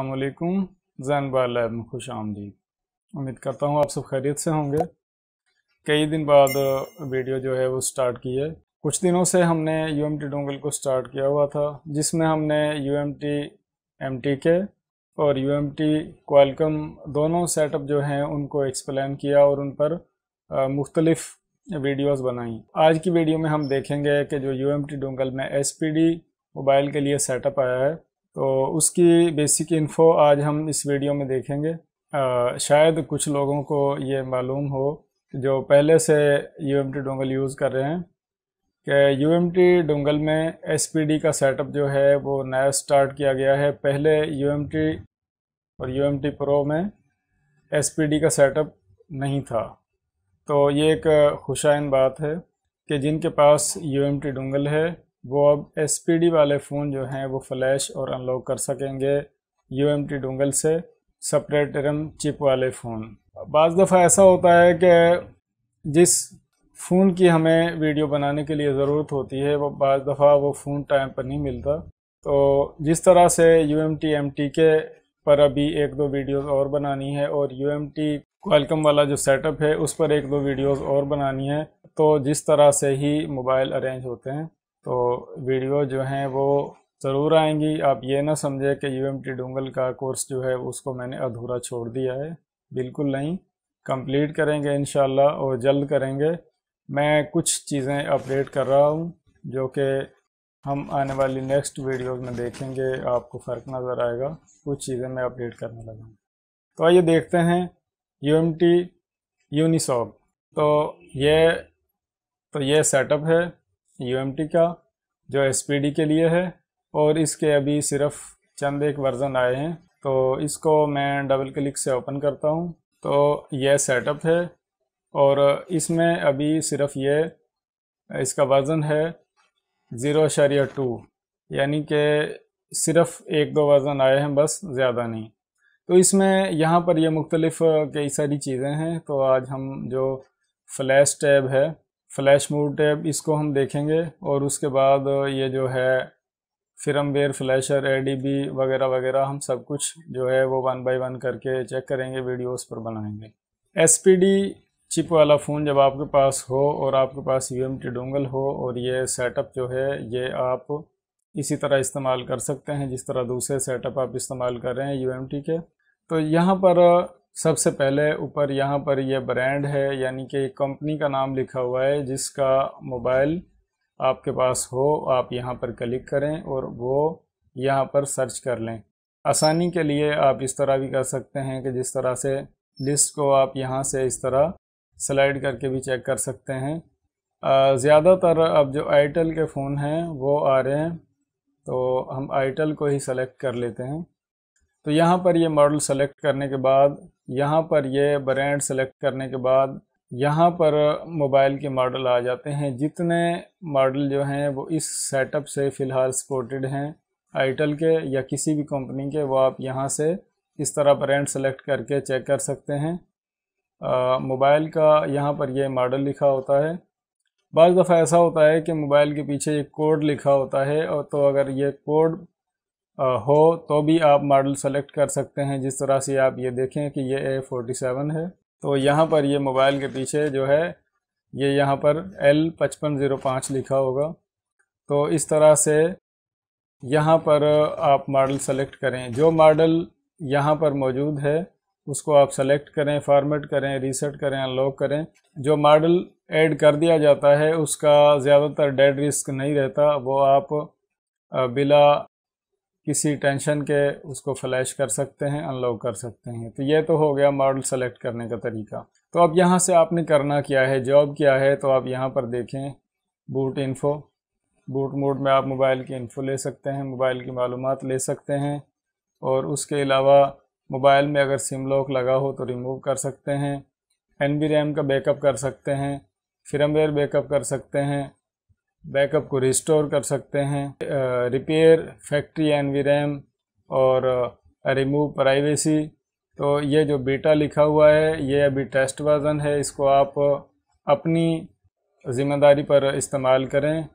अल्लाम जैन बार लैब में खुश आमदीद उम्मीद करता हूँ आप सब खैरियत से होंगे कई दिन बाद वीडियो जो है वो स्टार्ट की है कुछ दिनों से हमने यू एम टी डोंगल को स्टार्ट किया हुआ था जिसमें हमने U M T M T के और यू एम टी क्वालकम दोनों सेटअप जो हैं उनको एक्सप्लेन किया और उन पर मुख्तलफ वीडियोस बनाई आज की वीडियो में हम देखेंगे कि जो यू एम टी डोंगल में एस पी डी मोबाइल के लिए सेटअप आया है तो उसकी बेसिक इन्फो आज हम इस वीडियो में देखेंगे आ, शायद कुछ लोगों को ये मालूम हो जो पहले से U M T dongle use कर रहे हैं कि यू एम टी डोंगल में एस पी डी का सेटअप जो है वो नया स्टार्ट किया गया है पहले यू एम टी और यू एम टी प्रो में एस पी डी का सेटअप नहीं था तो ये एक खुशाइन बात है कि जिनके पास यू एम टी डोंगल है वो अब एस वाले फ़ोन जो हैं वो फ्लैश और अनलॉक कर सकेंगे यू एम टी डोंगल से सपरेट रम चिप वाले फ़ोन बज़ दफ़ा ऐसा होता है कि जिस फ़ोन की हमें वीडियो बनाने के लिए ज़रूरत होती है वो बज़ दफ़ा वो फ़ोन टाइम पर नहीं मिलता तो जिस तरह से U M T M T के पर अभी एक दो वीडियोस और बनानी है और यू एम टी क्वालकम वाला जो सेटअप है उस पर एक दो वीडियोस और बनानी है तो जिस तरह से ही मोबाइल अरेंज होते हैं तो वीडियो जो हैं वो ज़रूर आएंगी आप ये ना समझे कि यू एम टी डूंगल का कोर्स जो है उसको मैंने अधूरा छोड़ दिया है बिल्कुल नहीं कंप्लीट करेंगे इन और जल्द करेंगे मैं कुछ चीज़ें अपडेट कर रहा हूँ जो कि हम आने वाली नेक्स्ट वीडियो में देखेंगे आपको फ़र्क नज़र आएगा कुछ चीज़ें मैं अपडेट करने लगा तो आइए देखते हैं यू एम टी यूनिसॉप तो ये तो ये सेटअप है यू का जो एस के लिए है और इसके अभी सिर्फ चंद एक वर्ज़न आए हैं तो इसको मैं डबल क्लिक से ओपन करता हूँ तो यह सेटअप है और इसमें अभी सिर्फ ये इसका वर्ज़न है ज़ीरो शरिया टू यानी कि सिर्फ एक दो वर्ज़न आए हैं बस ज़्यादा नहीं तो इसमें यहाँ पर यह मुख्तलिफ़ कई सारी चीज़ें हैं तो आज हम जो फ्लैश टैब है फ्लैश मूव टैब इसको हम देखेंगे और उसके बाद ये जो है फिरमवेयर फ्लैशर ए वगैरह वगैरह हम सब कुछ जो है वो वन बाय वन करके चेक करेंगे वीडियोस पर बनाएंगे एसपीडी चिप वाला फ़ोन जब आपके पास हो और आपके पास यू एम डोंगल हो और ये सेटअप जो है ये आप इसी तरह इस्तेमाल कर सकते हैं जिस तरह दूसरे सेटअप आप इस्तेमाल कर रहे हैं यू के तो यहाँ पर सबसे पहले ऊपर यहाँ पर यह ब्रांड है यानी कि कंपनी का नाम लिखा हुआ है जिसका मोबाइल आपके पास हो आप यहाँ पर क्लिक करें और वो यहाँ पर सर्च कर लें आसानी के लिए आप इस तरह भी कर सकते हैं कि जिस तरह से लिस्ट को आप यहाँ से इस तरह स्लाइड करके भी चेक कर सकते हैं ज़्यादातर अब जो आइटल के फ़ोन हैं वो आ रहे हैं तो हम आइटल को ही सेलेक्ट कर लेते हैं तो यहाँ पर ये मॉडल सेलेक्ट करने के बाद यहाँ पर ये ब्रांड सेलेक्ट करने के बाद यहाँ पर मोबाइल के मॉडल आ जाते हैं जितने मॉडल जो हैं वो इस सेटअप से फ़िलहाल सपोर्टेड हैं आइटल के या किसी भी कंपनी के वो आप यहाँ से इस तरह ब्रांड सेलेक्ट करके चेक कर सकते हैं मोबाइल का यहाँ पर ये मॉडल लिखा होता है बज़ दफ़ा ऐसा होता है कि मोबाइल के पीछे एक कोड लिखा होता है और तो अगर ये कोड हो तो भी आप मॉडल सेलेक्ट कर सकते हैं जिस तरह से आप ये देखें कि ये ए फोर्टी सेवन है तो यहाँ पर ये मोबाइल के पीछे जो है ये यहाँ पर एल पचपन ज़ीरो पाँच लिखा होगा तो इस तरह से यहाँ पर आप मॉडल सेलेक्ट करें जो मॉडल यहाँ पर मौजूद है उसको आप सेलेक्ट करें फॉर्मेट करें रीसेट करें अनलॉक करें जो मॉडल ऐड कर दिया जाता है उसका ज़्यादातर डेड रिस्क नहीं रहता वो आप बिला किसी टेंशन के उसको फ्लैश कर सकते हैं अनलॉक कर सकते हैं तो ये तो हो गया मॉडल सेलेक्ट करने का तरीका तो अब यहाँ से आपने करना क्या है जॉब क्या है तो आप यहाँ पर देखें बूट इन्फो बूट मोड में आप मोबाइल की इन्फो ले सकते हैं मोबाइल की मालूम ले सकते हैं और उसके अलावा मोबाइल में अगर सिम लॉक लगा हो तो रिमूव कर सकते हैं एन बी रैम का बैकअप कर सकते हैं फिरमवेयर बैकअप कर सकते हैं बैकअप को रिस्टोर कर सकते हैं repair factory and V RAM और रिमूव प्राइवेसी तो ये जो बीटा लिखा हुआ है ये अभी टेस्ट वर्जन है इसको आप अपनी ज़िम्मेदारी पर इस्तेमाल करें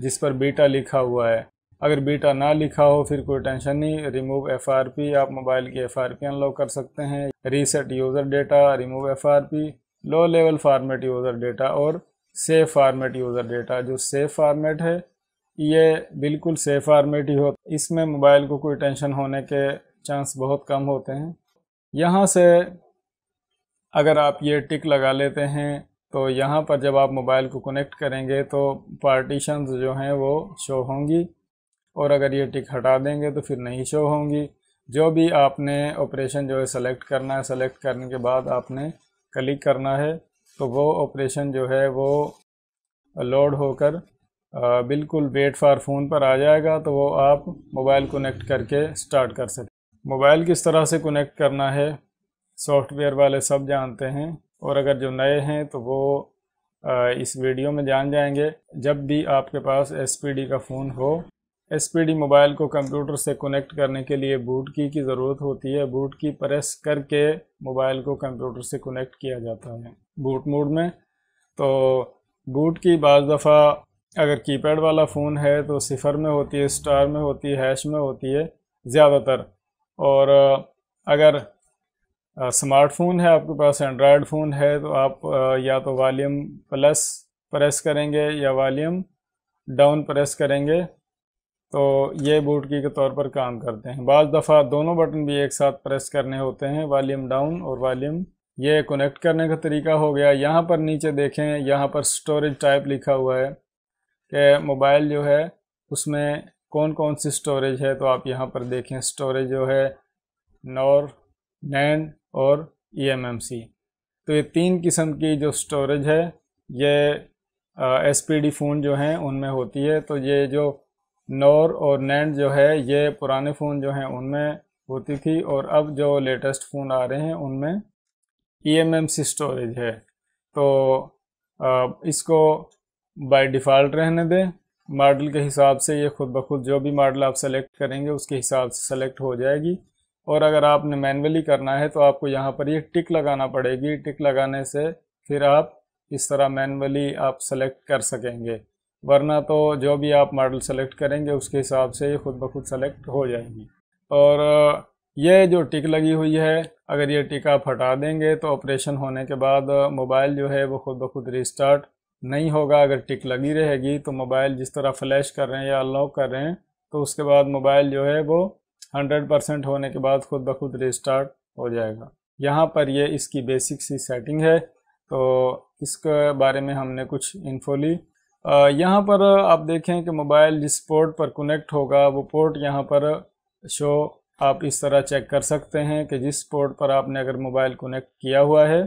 जिस पर बीटा लिखा हुआ है अगर बीटा ना लिखा हो फिर कोई टेंशन नहीं रिमूव एफ आर पी आप मोबाइल की एफ आर पी अनलॉक कर सकते हैं reset user data remove F R P low level format user data और सेफ फार्मेट यूज़र डेटा जो सेफ फार्मेट है ये बिल्कुल सेफ फार्मेट ही हो इसमें मोबाइल को कोई टेंशन होने के चांस बहुत कम होते हैं यहाँ से अगर आप ये टिक लगा लेते हैं तो यहाँ पर जब आप मोबाइल को कनेक्ट करेंगे तो पार्टीशन जो हैं वो शो होंगी और अगर ये टिक हटा देंगे तो फिर नहीं शो होंगी जो भी आपने ऑपरेशन जो है सेलेक्ट करना है सेलेक्ट करने के बाद आपने क्लिक करना है तो वो ऑपरेशन जो है वो लोड होकर बिल्कुल वेट फार फ़ोन पर आ जाएगा तो वो आप मोबाइल कनेक्ट करके स्टार्ट कर सकते मोबाइल किस तरह से कनेक्ट करना है सॉफ्टवेयर वाले सब जानते हैं और अगर जो नए हैं तो वो इस वीडियो में जान जाएंगे जब भी आपके पास एस का फ़ोन हो एस मोबाइल को कंप्यूटर से कनेक्ट करने के लिए बूट की की ज़रूरत होती है बूट की प्रेस करके मोबाइल को कंप्यूटर से कनेक्ट किया जाता है बूट मोड में तो बूट की बज़ दफ़ा अगर कीपैड वाला फ़ोन है तो सिफर में होती है स्टार में होती है हैश में होती है ज़्यादातर और अगर स्मार्टफोन है आपके पास एंड्रॉयड फ़ोन है तो आप या तो वॉल्यूम प्लस प्रेस करेंगे या वॉल्यूम डाउन प्रेस करेंगे तो ये बूट की के तौर पर काम करते हैं बज़ दफ़ा दोनों बटन भी एक साथ प्रेस करने होते हैं वॉल्यूम डाउन और वॉल्यूम ये कनेक्ट करने का तरीका हो गया यहाँ पर नीचे देखें यहाँ पर स्टोरेज टाइप लिखा हुआ है कि मोबाइल जो है उसमें कौन कौन सी स्टोरेज है तो आप यहाँ पर देखें स्टोरेज जो है नॉर नैंड और ई e तो ये तीन किस्म की जो स्टोरेज है ये एस पी डी फ़ोन जो हैं उनमें होती है तो ये जो नॉर और नैंड जो है ये पुराने फ़ोन जो हैं उनमें होती थी और अब जो लेटेस्ट फ़ोन आ रहे हैं उनमें ई e स्टोरेज है तो इसको बाय डिफ़ॉल्ट रहने दें मॉडल के हिसाब से ये खुद ब खुद जो भी मॉडल आप सेलेक्ट करेंगे उसके हिसाब से सेलेक्ट हो जाएगी और अगर आपने मैनुअली करना है तो आपको यहाँ पर ये टिक लगाना पड़ेगी टिक लगाने से फिर आप इस तरह मैन्युअली आप सेलेक्ट कर सकेंगे वरना तो जो भी आप मॉडल सेलेक्ट करेंगे उसके हिसाब से ये खुद ब खुद सेलेक्ट हो जाएगी और ये जो टिक लगी हुई है अगर ये टिक आप हटा देंगे तो ऑपरेशन होने के बाद मोबाइल जो है वो खुद ब खुद रिस्टार्ट नहीं होगा अगर टिक लगी रहेगी तो मोबाइल जिस तरह फ्लैश कर रहे हैं या अनलॉक कर रहे हैं तो उसके बाद मोबाइल जो है वो हंड्रेड परसेंट होने के बाद खुद ब खुद रिस्टार्ट हो जाएगा यहाँ पर ये इसकी बेसिक सी सेटिंग है तो इसके बारे में हमने कुछ इन्फो ली यहाँ पर आप देखें कि मोबाइल जिस पोर्ट पर कनेक्ट होगा वो पोर्ट यहाँ पर शो आप इस तरह चेक कर सकते हैं कि जिस पोर्ट पर आपने अगर मोबाइल कनेक्ट किया हुआ है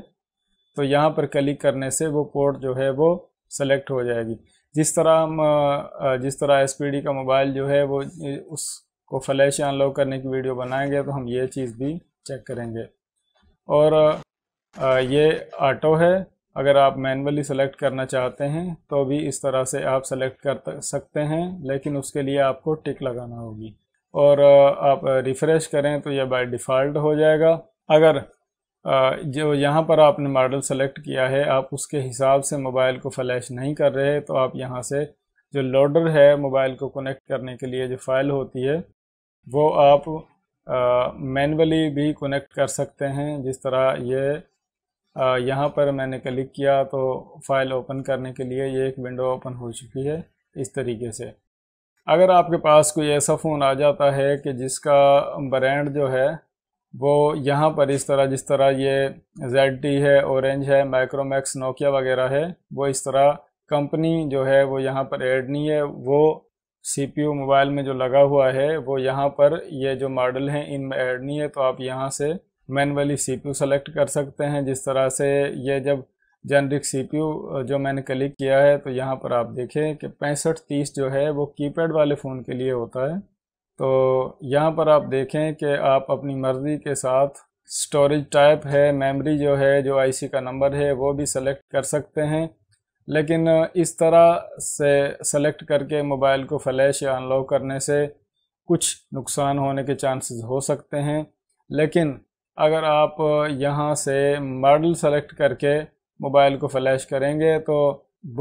तो यहाँ पर क्लिक करने से वो पोर्ट जो है वो सेलेक्ट हो जाएगी जिस तरह हम जिस तरह एस का मोबाइल जो है वो उसको फ्लैश अनलॉक करने की वीडियो बनाएंगे तो हम ये चीज़ भी चेक करेंगे और ये ऑटो है अगर आप मैनुअली सेलेक्ट करना चाहते हैं तो भी इस तरह से आप सेलेक्ट कर सकते हैं लेकिन उसके लिए आपको टिक लगाना होगी और आप रिफ़्रेश करें तो यह बाय डिफ़ॉल्ट हो जाएगा अगर जो यहाँ पर आपने मॉडल सेलेक्ट किया है आप उसके हिसाब से मोबाइल को फ्लैश नहीं कर रहे तो आप यहाँ से जो लोडर है मोबाइल को कनेक्ट करने के लिए जो फ़ाइल होती है वो आप मैनुअली भी कनेक्ट कर सकते हैं जिस तरह ये यहाँ पर मैंने क्लिक किया तो फ़ाइल ओपन करने के लिए ये एक विंडो ओपन हो चुकी है इस तरीके से अगर आपके पास कोई ऐसा फ़ोन आ जाता है कि जिसका ब्रांड जो है वो यहाँ पर इस तरह जिस तरह ये जेड टी है औरेंज है माइक्रोमैक्स नोकिया वगैरह है वो इस तरह कंपनी जो है वो यहाँ पर ऐड नहीं है वो सीपीयू मोबाइल में जो लगा हुआ है वो यहाँ पर ये जो मॉडल हैं इन में ऐड नहीं है तो आप यहाँ से मैनुअली यू सेलेक्ट कर सकते हैं जिस तरह से ये जब जेनरिक सीपीयू जो मैंने क्लिक किया है तो यहाँ पर आप देखें कि पैंसठ तीस जो है वो कीपैड वाले फ़ोन के लिए होता है तो यहाँ पर आप देखें कि आप अपनी मर्ज़ी के साथ स्टोरेज टाइप है मेमोरी जो है जो आईसी का नंबर है वो भी सेलेक्ट कर सकते हैं लेकिन इस तरह से सेलेक्ट करके मोबाइल को फ्लैश या अनलॉक करने से कुछ नुकसान होने के चांसेस हो सकते हैं लेकिन अगर आप यहाँ से मॉडल सेलेक्ट करके मोबाइल को फ्लैश करेंगे तो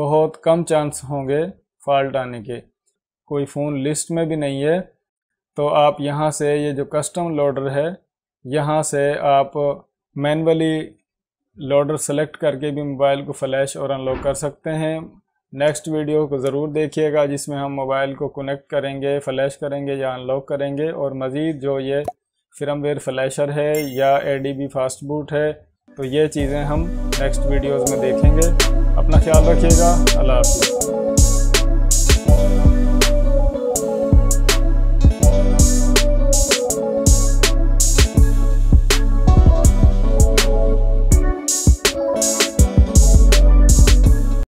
बहुत कम चांस होंगे फॉल्ट आने के कोई फ़ोन लिस्ट में भी नहीं है तो आप यहाँ से ये जो कस्टम लोडर है यहाँ से आप मैनुअली लोडर सेलेक्ट करके भी मोबाइल को फ्लैश और अनलॉक कर सकते हैं नेक्स्ट वीडियो को ज़रूर देखिएगा जिसमें हम मोबाइल को कनेक्ट करेंगे फ़्लैश करेंगे या अनलॉक करेंगे और मज़ीद जो ये फिरमवेयर फ्लैशर है या A D B fast boot है तो ये चीज़ें हम नेक्स्ट वीडियोज़ में देखेंगे अपना ख्याल रखिएगा अल्लाह हाफिज़